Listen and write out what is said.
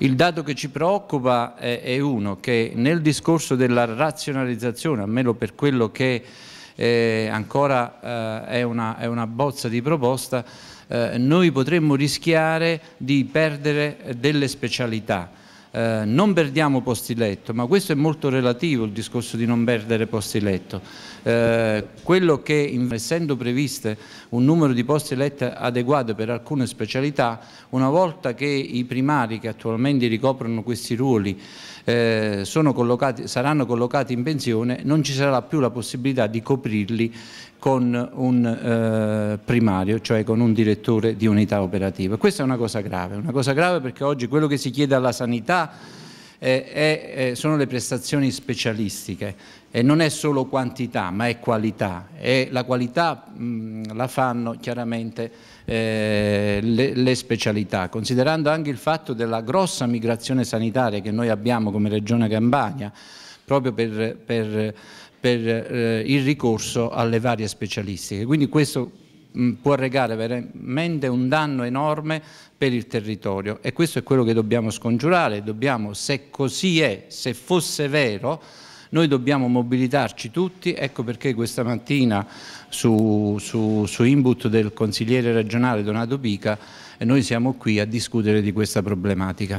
Il dato che ci preoccupa è, uno, che nel discorso della razionalizzazione, almeno per quello che eh, ancora eh, è, una, è, una, bozza di proposta, eh, noi potremmo rischiare di perdere delle specialità eh, non perdiamo posti letto, ma questo è molto relativo il discorso di non perdere posti letto. Eh, quello che essendo previste un numero di posti letto adeguato per alcune specialità, una volta che i primari che attualmente ricoprono questi ruoli eh, collocati, saranno collocati in pensione, non ci sarà più la possibilità di coprirli con un eh, primario, cioè con un direttore di unità operativa. Questa è una cosa grave, una cosa grave perché oggi quello che si chiede alla sanità eh, eh, sono le prestazioni specialistiche e non è solo quantità ma è qualità e la qualità mh, mm, la fanno chiaramente eh, le, le, specialità considerando anche il fatto della grossa migrazione sanitaria che noi abbiamo come regione Campania proprio per, per, per eh, il ricorso alle varie specialistiche quindi questo Mm, può regare veramente un danno enorme per il territorio e questo è quello che dobbiamo scongiurare, dobbiamo, se così è, se fosse vero, noi dobbiamo mobilitarci tutti, ecco perché questa mattina su, su, su input del consigliere regionale Donato Pica eh, noi siamo qui a discutere di questa problematica.